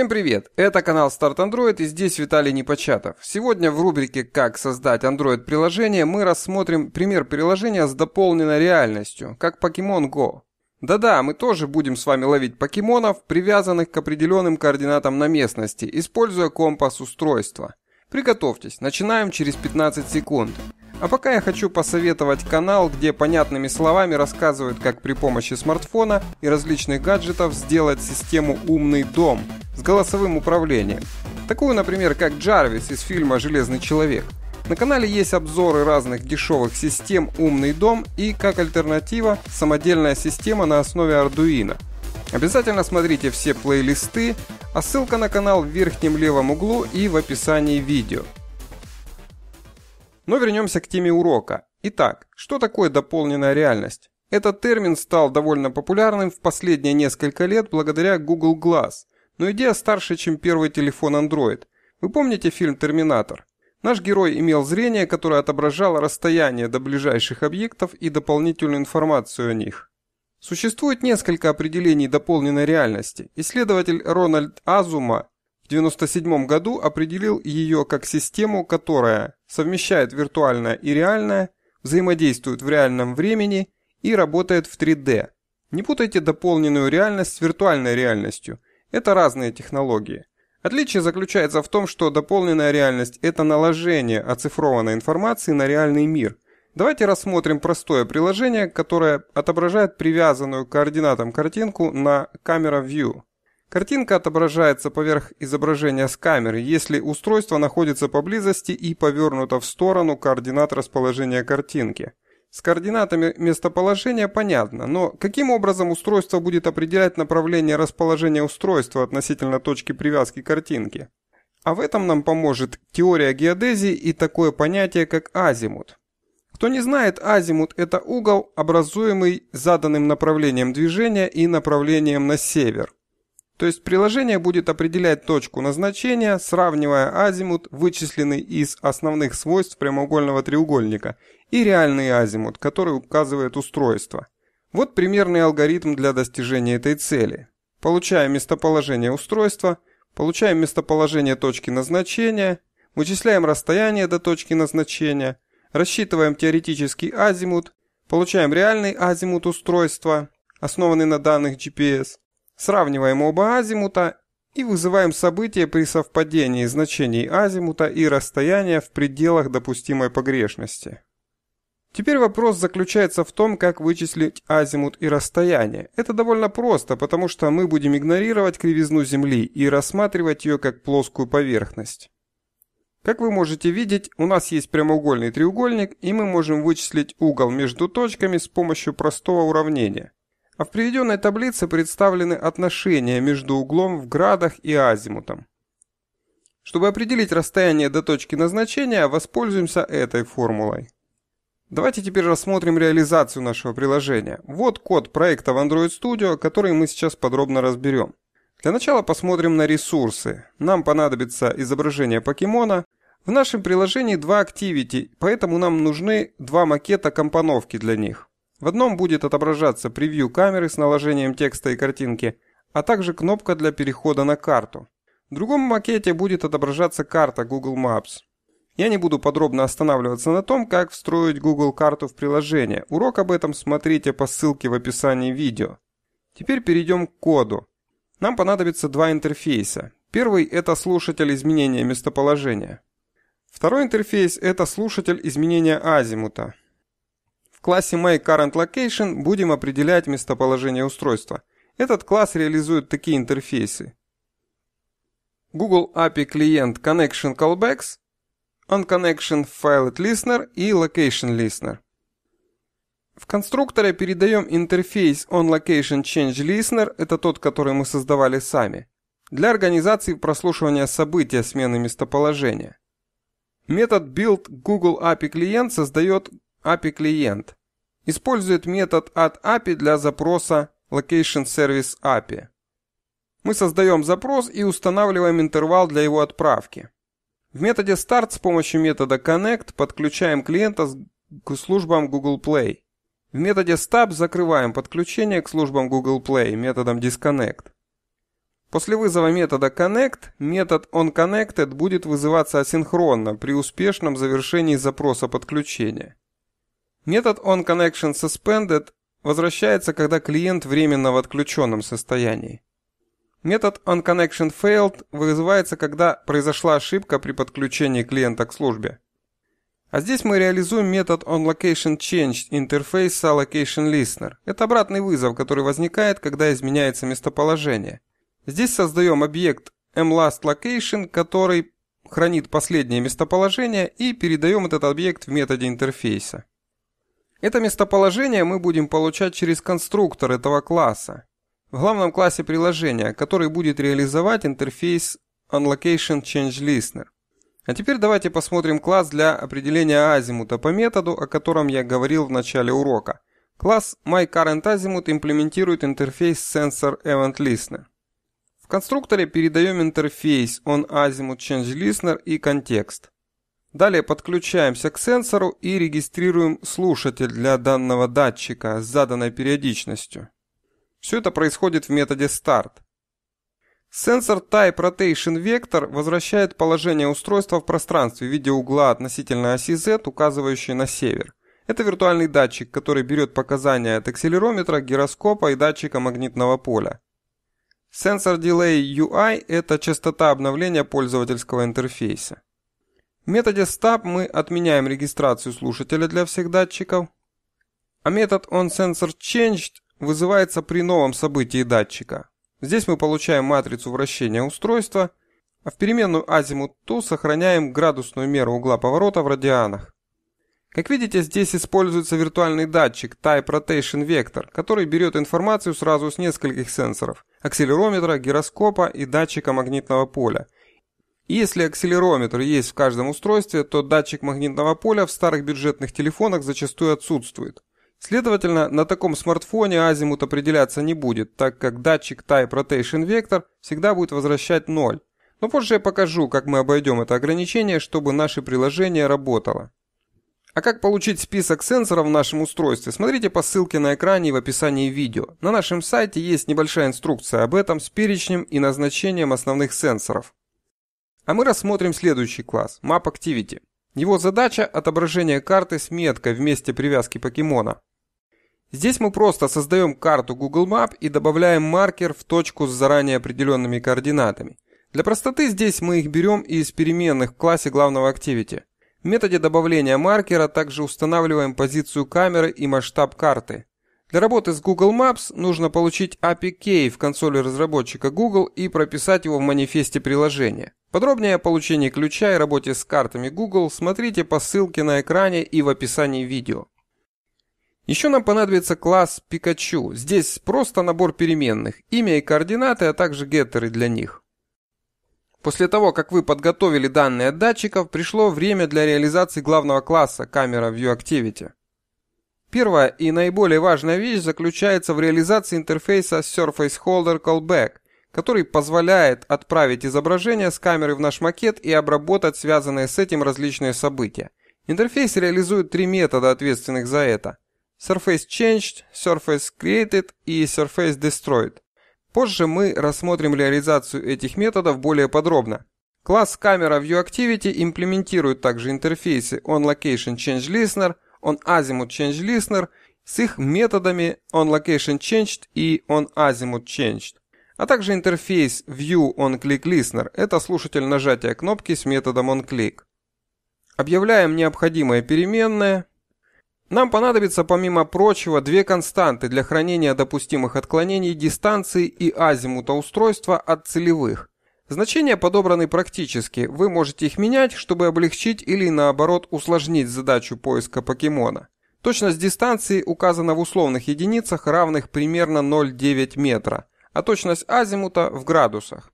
Всем привет! Это канал Start Android и здесь Виталий Непочатов. Сегодня в рубрике «Как создать Android-приложение» мы рассмотрим пример приложения с дополненной реальностью, как Pokemon Go. Да-да, мы тоже будем с вами ловить покемонов, привязанных к определенным координатам на местности, используя компас устройства. Приготовьтесь, начинаем через 15 секунд. А пока я хочу посоветовать канал, где понятными словами рассказывают, как при помощи смартфона и различных гаджетов сделать систему «Умный дом» с голосовым управлением. Такую, например, как Джарвис из фильма «Железный человек». На канале есть обзоры разных дешевых систем «Умный дом» и, как альтернатива, самодельная система на основе Arduino. Обязательно смотрите все плейлисты, а ссылка на канал в верхнем левом углу и в описании видео. Но вернемся к теме урока. Итак, что такое дополненная реальность? Этот термин стал довольно популярным в последние несколько лет благодаря Google Glass, но идея старше, чем первый телефон Android. Вы помните фильм «Терминатор»? Наш герой имел зрение, которое отображало расстояние до ближайших объектов и дополнительную информацию о них. Существует несколько определений дополненной реальности. Исследователь Рональд Азума 1997 году определил ее как систему, которая совмещает виртуальное и реальное, взаимодействует в реальном времени и работает в 3D. Не путайте дополненную реальность с виртуальной реальностью. Это разные технологии. Отличие заключается в том, что дополненная реальность – это наложение оцифрованной информации на реальный мир. Давайте рассмотрим простое приложение, которое отображает привязанную к координатам картинку на Camera View – Картинка отображается поверх изображения с камеры, если устройство находится поблизости и повернуто в сторону координат расположения картинки. С координатами местоположения понятно, но каким образом устройство будет определять направление расположения устройства относительно точки привязки картинки? А в этом нам поможет теория геодезии и такое понятие, как азимут. Кто не знает, азимут – это угол, образуемый заданным направлением движения и направлением на север. То есть приложение будет определять точку назначения, сравнивая азимут, вычисленный из основных свойств прямоугольного треугольника, и реальный азимут, который указывает устройство. Вот примерный алгоритм для достижения этой цели. Получаем местоположение устройства, получаем местоположение точки назначения, вычисляем расстояние до точки назначения, рассчитываем теоретический азимут, получаем реальный азимут устройства, основанный на данных GPS, Сравниваем оба азимута и вызываем события при совпадении значений азимута и расстояния в пределах допустимой погрешности. Теперь вопрос заключается в том, как вычислить азимут и расстояние. Это довольно просто, потому что мы будем игнорировать кривизну Земли и рассматривать ее как плоскую поверхность. Как вы можете видеть, у нас есть прямоугольный треугольник, и мы можем вычислить угол между точками с помощью простого уравнения. А в приведенной таблице представлены отношения между углом в градах и азимутом. Чтобы определить расстояние до точки назначения, воспользуемся этой формулой. Давайте теперь рассмотрим реализацию нашего приложения. Вот код проекта в Android Studio, который мы сейчас подробно разберем. Для начала посмотрим на ресурсы. Нам понадобится изображение покемона. В нашем приложении два активити, поэтому нам нужны два макета компоновки для них. В одном будет отображаться превью камеры с наложением текста и картинки, а также кнопка для перехода на карту. В другом макете будет отображаться карта Google Maps. Я не буду подробно останавливаться на том, как встроить Google карту в приложение. Урок об этом смотрите по ссылке в описании видео. Теперь перейдем к коду. Нам понадобится два интерфейса. Первый – это слушатель изменения местоположения. Второй интерфейс – это слушатель изменения азимута классе MyCurrentLocation будем определять местоположение устройства. Этот класс реализует такие интерфейсы. Google API Client Connection Callbacks, OnConnection Filet Listener и Location Listener. В конструкторе передаем интерфейс OnLocationChangeListener, это тот, который мы создавали сами, для организации прослушивания события смены местоположения. Метод build Google API Client создает API-клиент. Использует метод от API для запроса Location Service API. Мы создаем запрос и устанавливаем интервал для его отправки. В методе start с помощью метода connect подключаем клиента к службам Google Play. В методе stop закрываем подключение к службам Google Play методом disconnect. После вызова метода connect метод onConnected будет вызываться асинхронно при успешном завершении запроса подключения. Метод onConnectionSuspended возвращается, когда клиент временно в отключенном состоянии. Метод onConnectionFailed вызывается, когда произошла ошибка при подключении клиента к службе. А здесь мы реализуем метод onLocationChanged интерфейса LocationListener. Это обратный вызов, который возникает, когда изменяется местоположение. Здесь создаем объект mLastLocation, который хранит последнее местоположение и передаем этот объект в методе интерфейса. Это местоположение мы будем получать через конструктор этого класса. В главном классе приложения, который будет реализовать интерфейс OnLocation А теперь давайте посмотрим класс для определения азимута по методу, о котором я говорил в начале урока. Класс MyCurrentAzimut имплементирует интерфейс SensorEventListener. В конструкторе передаем интерфейс onAzimutChangeListener и контекст. Далее подключаемся к сенсору и регистрируем слушатель для данного датчика с заданной периодичностью. Все это происходит в методе start. Сенсор Type Rotation Vector возвращает положение устройства в пространстве в виде угла относительно оси Z, указывающей на север. Это виртуальный датчик, который берет показания от акселерометра, гироскопа и датчика магнитного поля. Сенсор Delay UI – это частота обновления пользовательского интерфейса. В методе STAB мы отменяем регистрацию слушателя для всех датчиков, а метод onSensorChanged вызывается при новом событии датчика. Здесь мы получаем матрицу вращения устройства, а в переменную азимут ту сохраняем градусную меру угла поворота в радианах. Как видите, здесь используется виртуальный датчик Type Rotation Vector, который берет информацию сразу с нескольких сенсоров – акселерометра, гироскопа и датчика магнитного поля – если акселерометр есть в каждом устройстве, то датчик магнитного поля в старых бюджетных телефонах зачастую отсутствует. Следовательно, на таком смартфоне азимут определяться не будет, так как датчик Type Rotation Vector всегда будет возвращать 0. Но позже я покажу, как мы обойдем это ограничение, чтобы наше приложение работало. А как получить список сенсоров в нашем устройстве, смотрите по ссылке на экране и в описании видео. На нашем сайте есть небольшая инструкция об этом с перечнем и назначением основных сенсоров. А мы рассмотрим следующий класс Map Activity. Его задача отображение карты с меткой в месте привязки покемона. Здесь мы просто создаем карту Google Map и добавляем маркер в точку с заранее определенными координатами. Для простоты здесь мы их берем и из переменных в классе главного Activity. В методе добавления маркера также устанавливаем позицию камеры и масштаб карты. Для работы с Google Maps нужно получить API-кей в консоли разработчика Google и прописать его в манифесте приложения. Подробнее о получении ключа и работе с картами Google смотрите по ссылке на экране и в описании видео. Еще нам понадобится класс Пикачу. Здесь просто набор переменных, имя и координаты, а также геттеры для них. После того, как вы подготовили данные от датчиков, пришло время для реализации главного класса камера View Activity. Первая и наиболее важная вещь заключается в реализации интерфейса Surface Holder Callback, который позволяет отправить изображение с камеры в наш макет и обработать связанные с этим различные события. Интерфейс реализует три метода, ответственных за это. Surface Changed, Surface Created и Surface Destroyed. Позже мы рассмотрим реализацию этих методов более подробно. Класс Camera View Activity имплементирует также интерфейсы OnLocationChangeListener. ChangeListener, On azimuth Change Listener с их методами on location Changed и on azimuth Changed, а также интерфейс View on click listener это слушатель нажатия кнопки с методом on click. Объявляем необходимое переменное. Нам понадобится, помимо прочего, две константы для хранения допустимых отклонений дистанции и азимута устройства от целевых. Значения подобраны практически, вы можете их менять, чтобы облегчить или наоборот усложнить задачу поиска покемона. Точность дистанции указана в условных единицах, равных примерно 0,9 метра, а точность азимута в градусах.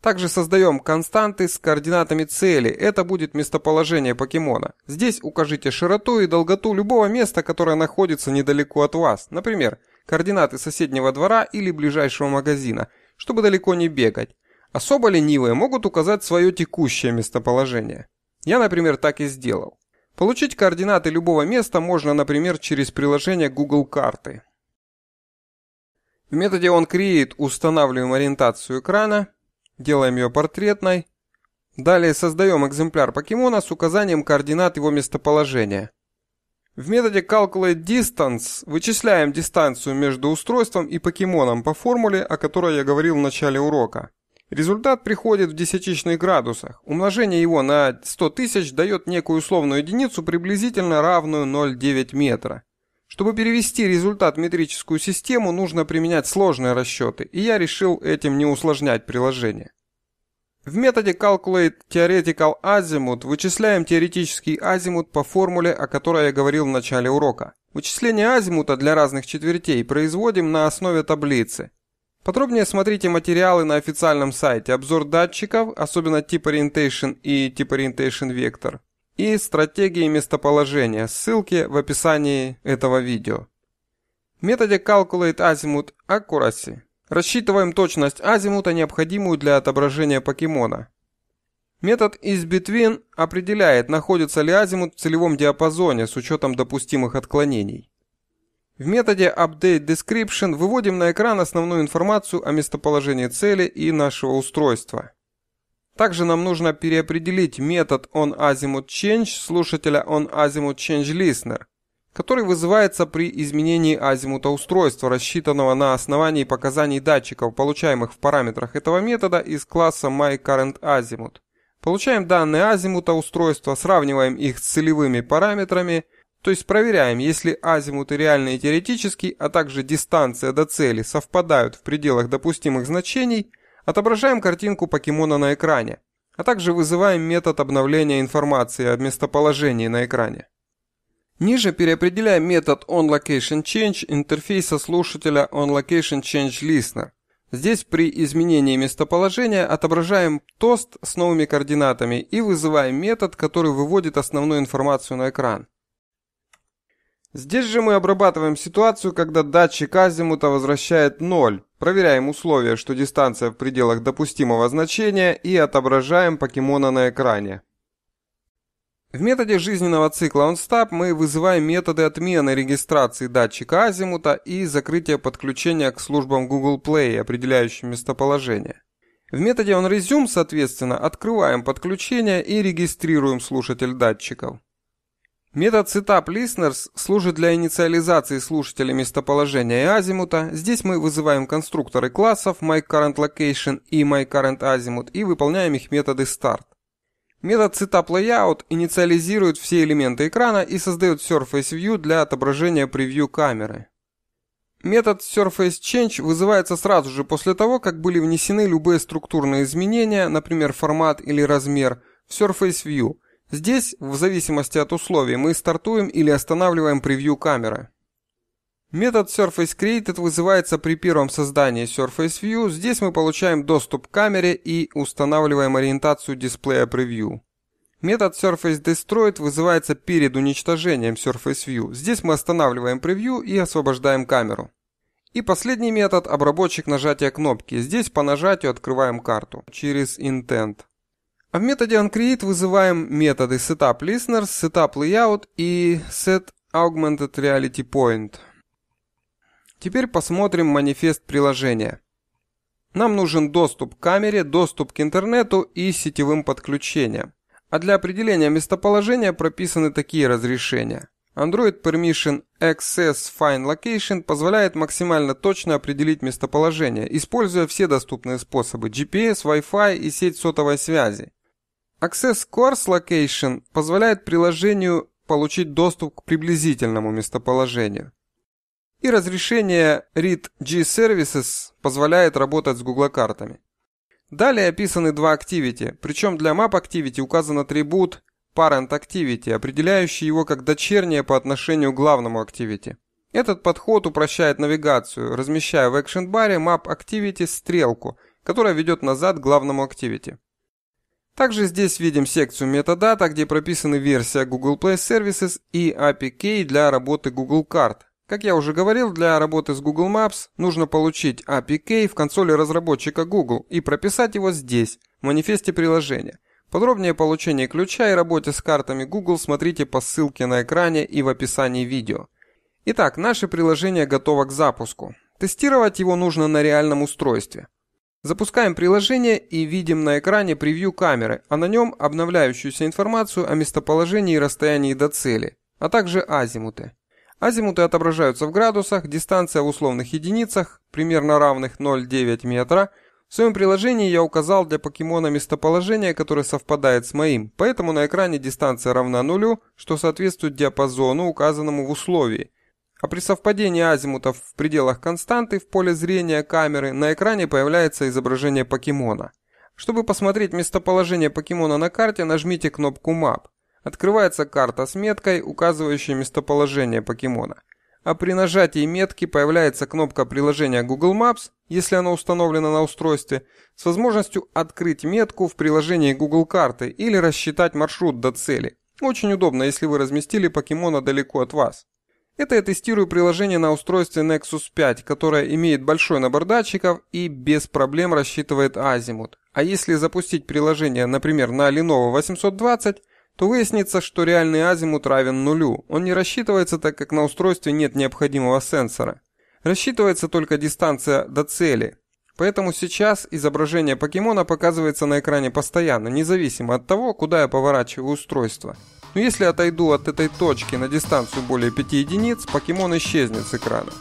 Также создаем константы с координатами цели, это будет местоположение покемона. Здесь укажите широту и долготу любого места, которое находится недалеко от вас, например, координаты соседнего двора или ближайшего магазина, чтобы далеко не бегать. Особо ленивые могут указать свое текущее местоположение. Я, например, так и сделал. Получить координаты любого места можно, например, через приложение Google карты. В методе onCreate устанавливаем ориентацию экрана, делаем ее портретной. Далее создаем экземпляр покемона с указанием координат его местоположения. В методе CalculateDistance вычисляем дистанцию между устройством и покемоном по формуле, о которой я говорил в начале урока. Результат приходит в десятичных градусах. Умножение его на 100 тысяч дает некую условную единицу, приблизительно равную 0,9 метра. Чтобы перевести результат в метрическую систему, нужно применять сложные расчеты, и я решил этим не усложнять приложение. В методе Calculate Theoretical Azimut вычисляем теоретический азимут по формуле, о которой я говорил в начале урока. Вычисление азимута для разных четвертей производим на основе таблицы. Подробнее смотрите материалы на официальном сайте, обзор датчиков, особенно Tip Orientation и Tip Orientation Vector, и стратегии местоположения, ссылки в описании этого видео. В методе Calculate Azimuth Accuracy рассчитываем точность азимута, необходимую для отображения покемона. Метод isBetween определяет, находится ли азимут в целевом диапазоне с учетом допустимых отклонений. В методе updateDescription выводим на экран основную информацию о местоположении цели и нашего устройства. Также нам нужно переопределить метод onAzimutChange слушателя onAzimutChangeListener, который вызывается при изменении азимута устройства, рассчитанного на основании показаний датчиков, получаемых в параметрах этого метода из класса MyCurrentAzimut. Получаем данные азимута устройства, сравниваем их с целевыми параметрами – то есть проверяем, если азимут и реальные и теоретический, а также дистанция до цели совпадают в пределах допустимых значений, отображаем картинку покемона на экране, а также вызываем метод обновления информации о местоположении на экране. Ниже переопределяем метод onLocationChange интерфейса слушателя onLocationChangeListener. Здесь при изменении местоположения отображаем тост с новыми координатами и вызываем метод, который выводит основную информацию на экран. Здесь же мы обрабатываем ситуацию, когда датчик азимута возвращает 0, проверяем условие, что дистанция в пределах допустимого значения и отображаем покемона на экране. В методе жизненного цикла onStop мы вызываем методы отмены регистрации датчика азимута и закрытия подключения к службам Google Play, определяющим местоположение. В методе OnResume, соответственно, открываем подключение и регистрируем слушатель датчиков. Метод setup listeners служит для инициализации слушателя местоположения и азимута. Здесь мы вызываем конструкторы классов myCurrentLocation и myCurrentAzimut и выполняем их методы start. Метод setupLayout инициализирует все элементы экрана и создает surface view для отображения превью камеры. Метод SurfaceChange вызывается сразу же после того, как были внесены любые структурные изменения, например, формат или размер, в SurfaceView Здесь, в зависимости от условий, мы стартуем или останавливаем превью камеры. Метод Surface Created вызывается при первом создании Surface View. Здесь мы получаем доступ к камере и устанавливаем ориентацию дисплея превью. Метод Surface Destroyed вызывается перед уничтожением Surface View. Здесь мы останавливаем превью и освобождаем камеру. И последний метод – обработчик нажатия кнопки. Здесь по нажатию открываем карту через Intent. А в методе onCreate вызываем методы setupListener, setupLayout и setAugmentedRealityPoint. Теперь посмотрим манифест приложения. Нам нужен доступ к камере, доступ к интернету и сетевым подключениям. А для определения местоположения прописаны такие разрешения. Android Permission Access Find Location позволяет максимально точно определить местоположение, используя все доступные способы GPS, Wi-Fi и сеть сотовой связи. Access Course Location позволяет приложению получить доступ к приблизительному местоположению. И разрешение Read G Services позволяет работать с Google картами. Далее описаны два Activity, причем для Map Activity указан атрибут Parent Activity, определяющий его как дочернее по отношению к главному Activity. Этот подход упрощает навигацию, размещая в Action Bar Map Activity стрелку, которая ведет назад к главному Activity. Также здесь видим секцию метадата, где прописаны версия Google Play Services и APK для работы Google карт. Как я уже говорил, для работы с Google Maps нужно получить APK в консоли разработчика Google и прописать его здесь, в манифесте приложения. Подробнее о получении ключа и работе с картами Google смотрите по ссылке на экране и в описании видео. Итак, наше приложение готово к запуску. Тестировать его нужно на реальном устройстве. Запускаем приложение и видим на экране превью камеры, а на нем обновляющуюся информацию о местоположении и расстоянии до цели, а также азимуты. Азимуты отображаются в градусах, дистанция в условных единицах, примерно равных 0,9 метра. В своем приложении я указал для покемона местоположение, которое совпадает с моим, поэтому на экране дистанция равна нулю, что соответствует диапазону, указанному в условии – а при совпадении азимутов в пределах константы в поле зрения камеры на экране появляется изображение покемона. Чтобы посмотреть местоположение покемона на карте, нажмите кнопку «Map». Открывается карта с меткой, указывающей местоположение покемона. А при нажатии метки появляется кнопка приложения Google Maps, если оно установлено на устройстве, с возможностью открыть метку в приложении Google карты или рассчитать маршрут до цели. Очень удобно, если вы разместили покемона далеко от вас. Это я тестирую приложение на устройстве Nexus 5, которое имеет большой набор датчиков и без проблем рассчитывает азимут. А если запустить приложение, например, на Lenovo 820, то выяснится, что реальный азимут равен нулю. Он не рассчитывается, так как на устройстве нет необходимого сенсора. Рассчитывается только дистанция до цели. Поэтому сейчас изображение покемона показывается на экране постоянно, независимо от того, куда я поворачиваю устройство. Но ну, если отойду от этой точки на дистанцию более 5 единиц, покемон исчезнет с экрана.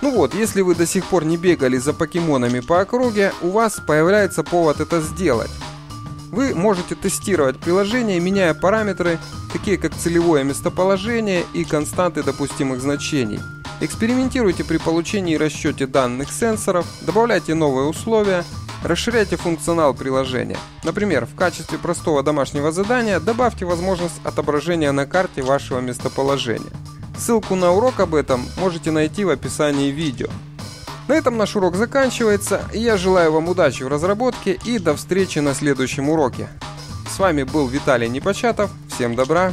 Ну вот, если вы до сих пор не бегали за покемонами по округе, у вас появляется повод это сделать. Вы можете тестировать приложение, меняя параметры, такие как целевое местоположение и константы допустимых значений. Экспериментируйте при получении и расчете данных сенсоров, добавляйте новые условия, Расширяйте функционал приложения. Например, в качестве простого домашнего задания добавьте возможность отображения на карте вашего местоположения. Ссылку на урок об этом можете найти в описании видео. На этом наш урок заканчивается. Я желаю вам удачи в разработке и до встречи на следующем уроке. С вами был Виталий Непочатов. Всем добра!